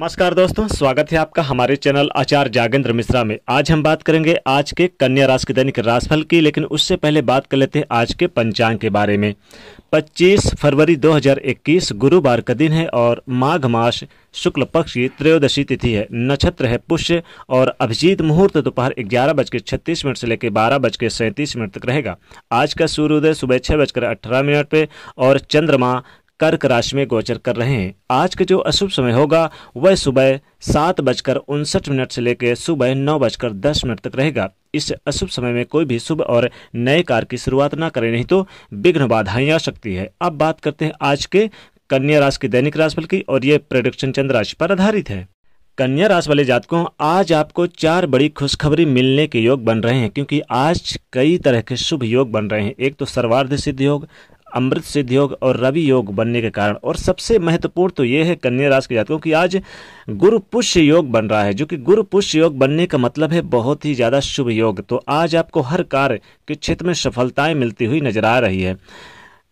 नमस्कार दोस्तों स्वागत है आपका हमारे चैनल आचार्य जागेंद्र मिश्रा में आज हम बात करेंगे आज के कन्या राशि के दैनिक राशिफल की लेकिन उससे पहले बात कर लेते हैं आज के पंचांग के बारे में 25 फरवरी 2021 गुरुवार का दिन है और माघ मास शुक्ल पक्ष की त्रयोदशी तिथि है नक्षत्र है पुष्य और अभिजीत मुहूर्त दोपहर ग्यारह बज के छत्तीस मिनट से लेकर बारह बज के सैंतीस मिनट तक रहेगा आज का सूर्योदय सुबह छह बजकर अठारह मिनट पे और चंद्रमा कर्क राशि में गोचर कर रहे हैं आज का जो अशुभ समय होगा वह सुबह सात बजकर उनसठ मिनट से लेकर सुबह नौ बजकर दस मिनट तक रहेगा इस अशुभ समय में कोई भी शुभ और नए कार्य की शुरुआत ना करें नहीं तो विघ्न बाधाएं आ सकती है अब बात करते हैं आज के कन्या राशि की दैनिक राशिफल की और ये प्रोडक्शन चंद्र राशि पर आधारित है कन्या राशि वाले जातकों आज आपको चार बड़ी खुशखबरी मिलने के योग बन रहे हैं क्योंकि आज कई तरह के शुभ योग बन रहे हैं एक तो सर्वार्ध सिद्ध योग अमृत सिद्ध योग और रवि योग बनने के कारण और सबसे महत्वपूर्ण तो ये है कन्या राशि के जातकों की आज गुरु पुष्य योग बन रहा है जो कि गुरु पुष्य योग बनने का मतलब है बहुत ही ज़्यादा शुभ योग तो आज आपको हर कार्य के क्षेत्र में सफलताएं मिलती हुई नजर आ रही है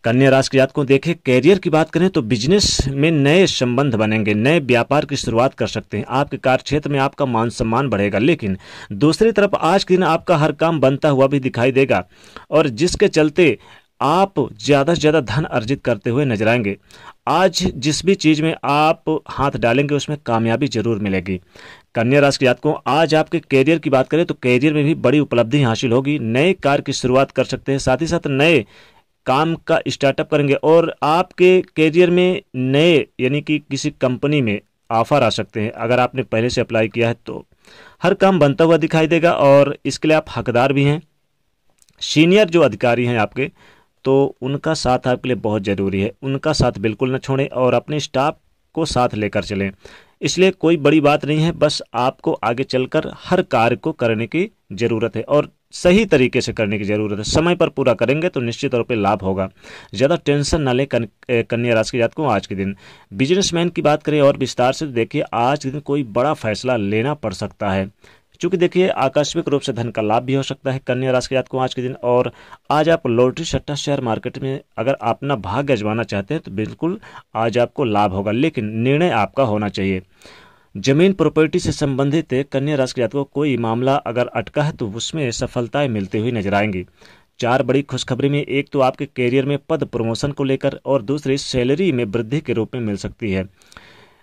कन्या राशि के जातकों देखें कैरियर की बात करें तो बिजनेस में नए संबंध बनेंगे नए व्यापार की शुरुआत कर सकते हैं आपके कार्य क्षेत्र में आपका मान सम्मान बढ़ेगा लेकिन दूसरी तरफ आज के दिन आपका हर काम बनता हुआ भी दिखाई देगा और जिसके चलते आप ज़्यादा से ज़्यादा धन अर्जित करते हुए नजर आएंगे आज जिस भी चीज़ में आप हाथ डालेंगे उसमें कामयाबी जरूर मिलेगी कन्या राशि के जातकों आज आपके कैरियर की बात करें तो कैरियर में भी बड़ी उपलब्धि हासिल होगी नए कार्य की शुरुआत कर सकते हैं साथ ही साथ नए काम का स्टार्टअप करेंगे और आपके कैरियर में नए यानी कि किसी कंपनी में ऑफर आ सकते हैं अगर आपने पहले से अप्लाई किया है तो हर काम बनता हुआ दिखाई देगा और इसके लिए आप हकदार भी हैं सीनियर जो अधिकारी हैं आपके तो उनका साथ आपके लिए बहुत ज़रूरी है उनका साथ बिल्कुल ना छोड़ें और अपने स्टाफ को साथ लेकर चलें इसलिए कोई बड़ी बात नहीं है बस आपको आगे चलकर हर कार्य को करने की ज़रूरत है और सही तरीके से करने की ज़रूरत है समय पर पूरा करेंगे तो निश्चित तौर पर लाभ होगा ज़्यादा टेंशन ना लें कन्या राशि के जात को आज के दिन बिजनेसमैन की बात करें और विस्तार से देखिए आज के दिन कोई बड़ा फैसला लेना पड़ सकता है चूंकि देखिए आकस्मिक रूप से धन का लाभ भी हो सकता है कन्या राशि के जात को आज के दिन और आज आप लॉटरी सट्टा शेयर मार्केट में अगर अपना भाग्य अजमाना चाहते हैं तो बिल्कुल आज आपको लाभ होगा लेकिन निर्णय आपका होना चाहिए जमीन प्रॉपर्टी से संबंधित कन्या राशि के जात को कोई मामला अगर अटका है तो उसमें सफलताएं मिलती हुई नजर आएंगी चार बड़ी खुशखबरी में एक तो आपके कैरियर में पद प्रमोशन को लेकर और दूसरी सैलरी में वृद्धि के रूप में मिल सकती है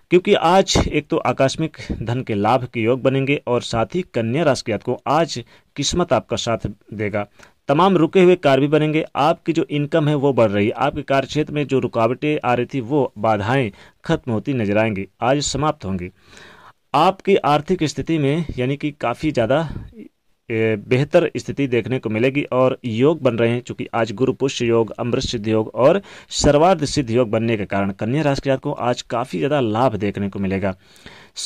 क्योंकि आज एक तो आकस्मिक धन के लाभ के योग बनेंगे और साथ ही कन्या राशि के को आज किस्मत आपका साथ देगा तमाम रुके हुए कार्य भी बनेंगे आपकी जो इनकम है वो बढ़ रही है आपके कार्यक्षेत्र में जो रुकावटें आ रही थी वो बाधाएं खत्म होती नजर आएंगी आज समाप्त होंगी आपकी आर्थिक स्थिति में यानी कि काफ़ी ज़्यादा बेहतर स्थिति देखने को मिलेगी और योग बन रहे हैं चूंकि आज गुरु पुष्य योग अमृत सिद्ध योग और सर्वार्ध सिद्ध योग बनने के कारण कन्या राशि के को आज काफी ज्यादा लाभ देखने को मिलेगा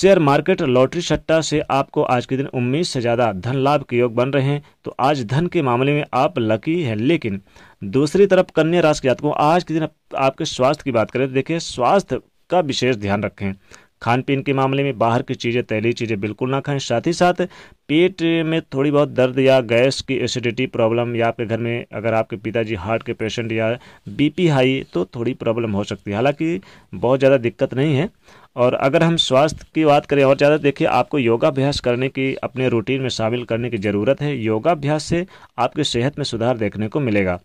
शेयर मार्केट लॉटरी सट्टा से आपको आज के दिन उम्मीद से ज्यादा धन लाभ के योग बन रहे हैं तो आज धन के मामले में आप लकी हैं लेकिन दूसरी तरफ कन्या राशि के को आज के दिन आपके स्वास्थ्य की बात करें तो देखिए स्वास्थ्य का विशेष ध्यान रखें खान पीन के मामले में बाहर की चीज़ें तैली चीज़ें बिल्कुल ना खाएं साथ ही साथ पेट में थोड़ी बहुत दर्द या गैस की एसिडिटी प्रॉब्लम या आपके घर में अगर आपके पिताजी हार्ट के पेशेंट या बीपी हाई तो थोड़ी प्रॉब्लम हो सकती है हालांकि बहुत ज़्यादा दिक्कत नहीं है और अगर हम स्वास्थ्य की बात करें और ज़्यादा देखिए आपको योगाभ्यास करने की अपने रूटीन में शामिल करने की ज़रूरत है योगाभ्यास से आपकी सेहत में सुधार देखने को मिलेगा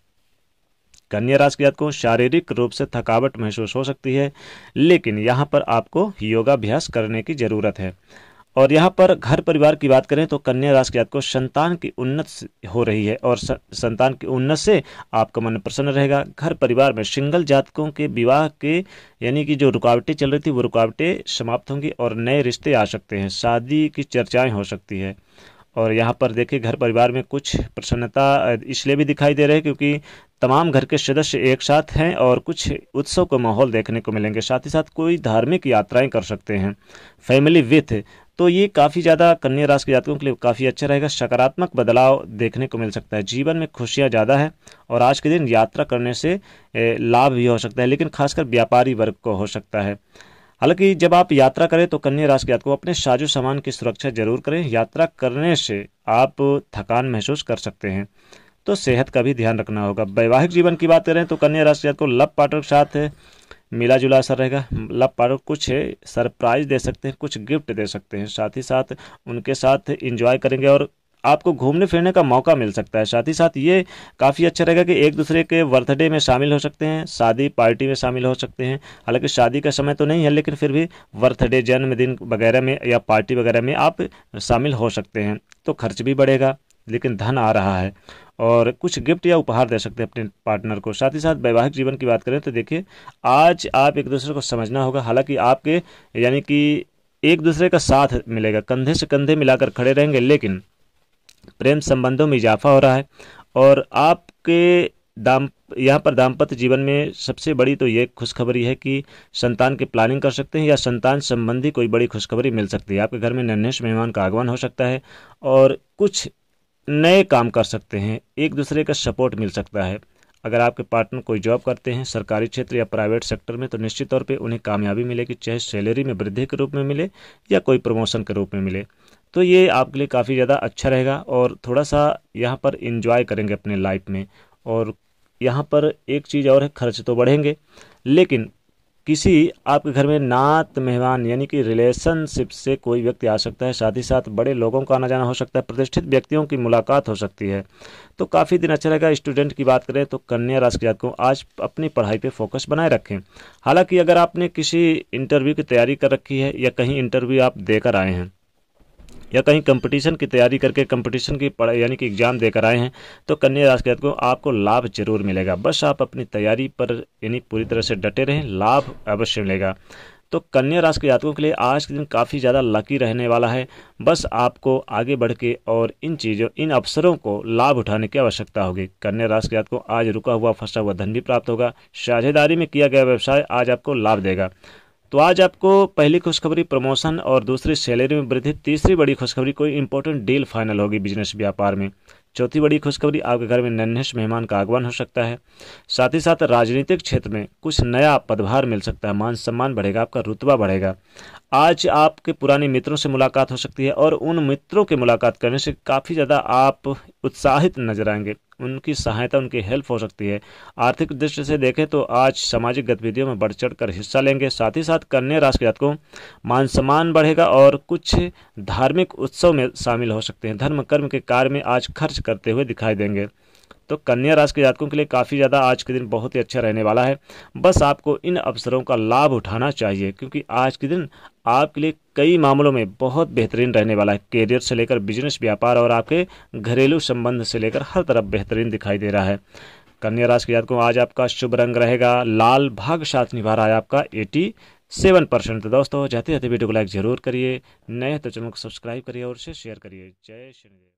कन्या राशि के को शारीरिक रूप से थकावट महसूस हो सकती है लेकिन यहाँ पर आपको योगाभ्यास करने की जरूरत है और यहाँ पर घर परिवार की बात करें तो कन्या राशि के को संतान की उन्नत हो रही है और संतान की उन्नत से आपका मन प्रसन्न रहेगा घर परिवार में सिंगल जातकों के विवाह के यानी कि जो रुकावटें चल रही थी वो रुकावटें समाप्त होंगी और नए रिश्ते आ सकते हैं शादी की चर्चाएं हो सकती है और यहाँ पर देखिए घर परिवार में कुछ प्रसन्नता इसलिए भी दिखाई दे रहे है क्योंकि तमाम घर के सदस्य एक साथ हैं और कुछ उत्सव का माहौल देखने को मिलेंगे साथ ही साथ कोई धार्मिक यात्राएं कर सकते हैं फैमिली विथ तो ये काफ़ी ज़्यादा कन्या राशि के जातकों के लिए काफ़ी अच्छा रहेगा सकारात्मक बदलाव देखने को मिल सकता है जीवन में खुशियाँ ज़्यादा है और आज के दिन यात्रा करने से लाभ भी हो सकता है लेकिन खासकर व्यापारी वर्ग को हो सकता है हालांकि जब आप यात्रा करें तो कन्या राशि के जातकों अपने साजो सामान की सुरक्षा जरूर करें यात्रा करने से आप थकान महसूस कर सकते हैं तो सेहत का भी ध्यान रखना होगा वैवाहिक जीवन की बात करें तो कन्या राशि को लव पार्टनर के साथ मिला जुला असर रहेगा लव पार्टनर कुछ सरप्राइज दे सकते हैं कुछ गिफ्ट दे सकते हैं साथ ही साथ उनके साथ इंजॉय करेंगे और आपको घूमने फिरने का मौका मिल सकता है साथ ही साथ ये काफ़ी अच्छा रहेगा कि एक दूसरे के बर्थडे में शामिल हो सकते हैं शादी पार्टी में शामिल हो सकते हैं हालांकि शादी का समय तो नहीं है लेकिन फिर भी बर्थडे जन्मदिन वगैरह में या पार्टी वगैरह में आप शामिल हो सकते हैं तो खर्च भी बढ़ेगा लेकिन धन आ रहा है और कुछ गिफ्ट या उपहार दे सकते हैं अपने पार्टनर को साथ ही साथ वैवाहिक जीवन की बात करें तो देखिए आज आप एक दूसरे को समझना होगा हालांकि आपके यानी कि एक दूसरे का साथ मिलेगा कंधे से कंधे मिलाकर खड़े रहेंगे लेकिन प्रेम संबंधों में इजाफा हो रहा है और आपके दाम यहाँ पर दाम्पत्य जीवन में सबसे बड़ी तो ये खुशखबरी है कि संतान की प्लानिंग कर सकते हैं या संतान संबंधी कोई बड़ी खुशखबरी मिल सकती है आपके घर में नन्हेश मेहमान का आगमन हो सकता है और कुछ नए काम कर सकते हैं एक दूसरे का सपोर्ट मिल सकता है अगर आपके पार्टनर कोई जॉब करते हैं सरकारी क्षेत्र या प्राइवेट सेक्टर में तो निश्चित तौर पे उन्हें कामयाबी मिलेगी चाहे सैलरी में वृद्धि के रूप में मिले या कोई प्रमोशन के रूप में मिले तो ये आपके लिए काफ़ी ज़्यादा अच्छा रहेगा और थोड़ा सा यहाँ पर इंजॉय करेंगे अपने लाइफ में और यहाँ पर एक चीज़ और है खर्च तो बढ़ेंगे लेकिन किसी आपके घर में नात मेहमान यानी कि रिलेशनशिप से कोई व्यक्ति आ सकता है साथ ही साथ बड़े लोगों का आना जाना हो सकता है प्रतिष्ठित व्यक्तियों की मुलाकात हो सकती है तो काफ़ी दिन अच्छा रहेगा स्टूडेंट की बात करें तो कन्या राशि के जातकों आज अपनी पढ़ाई पर फोकस बनाए रखें हालांकि अगर आपने किसी इंटरव्यू की तैयारी कर रखी है या कहीं इंटरव्यू आप देकर आए हैं या कहीं कंपटीशन की तैयारी करके कंपटीशन की पढ़ाई यानी कि एग्ज़ाम देकर आए हैं तो कन्या राशि के जातकों आपको लाभ जरूर मिलेगा बस आप अपनी तैयारी पर यानी पूरी तरह से डटे रहें लाभ अवश्य मिलेगा तो कन्या राशि के जातकों के लिए आज के दिन काफ़ी ज़्यादा लकी रहने वाला है बस आपको आगे बढ़ के और इन चीज़ों इन अवसरों को लाभ उठाने की आवश्यकता होगी कन्या राशि के जातकों आज रुका हुआ फंसा हुआ धन भी प्राप्त होगा साझेदारी में किया गया व्यवसाय आज आपको लाभ देगा तो आज आपको पहली खुशखबरी प्रमोशन और दूसरी सैलरी में वृद्धि तीसरी बड़ी खुशखबरी कोई इंपॉर्टेंट डील फाइनल होगी बिजनेस व्यापार में चौथी बड़ी खुशखबरी आपके घर में नन्हेश मेहमान का आगमन हो सकता है साथ ही साथ राजनीतिक क्षेत्र में कुछ नया पदभार मिल सकता है मान सम्मान बढ़ेगा आपका रुतबा बढ़ेगा आज आपके पुराने मित्रों से मुलाकात हो सकती है और उन मित्रों की मुलाकात करने से काफ़ी ज़्यादा आप उत्साहित नजर आएंगे उनकी सहायता उनकी हेल्प हो सकती है आर्थिक दृष्टि से देखें तो आज सामाजिक गतिविधियों में बढ़ चढ़ कर हिस्सा लेंगे साथ ही साथ कन्या राशि के जातकों मान सम्मान बढ़ेगा और कुछ धार्मिक उत्सव में शामिल हो सकते हैं धर्म कर्म के कार्य में आज खर्च करते हुए दिखाई देंगे तो कन्या राशि के जातकों के लिए काफ़ी ज़्यादा आज के दिन बहुत ही अच्छा रहने वाला है बस आपको इन अवसरों का लाभ उठाना चाहिए क्योंकि आज के दिन आपके लिए कई मामलों में बहुत बेहतरीन रहने वाला है कैरियर से लेकर बिजनेस व्यापार और आपके घरेलू संबंध से लेकर हर तरफ बेहतरीन दिखाई दे रहा है कन्या राशि के जातकों आज आपका शुभ रंग रहेगा लाल भाग साथ निभा रहा है आपका एटी सेवन परसेंट तो दोस्तों जाते जाते वीडियो को लाइक जरूर करिए नए तो चैनल को सब्सक्राइब करिए और उसे शेयर करिए जय श्री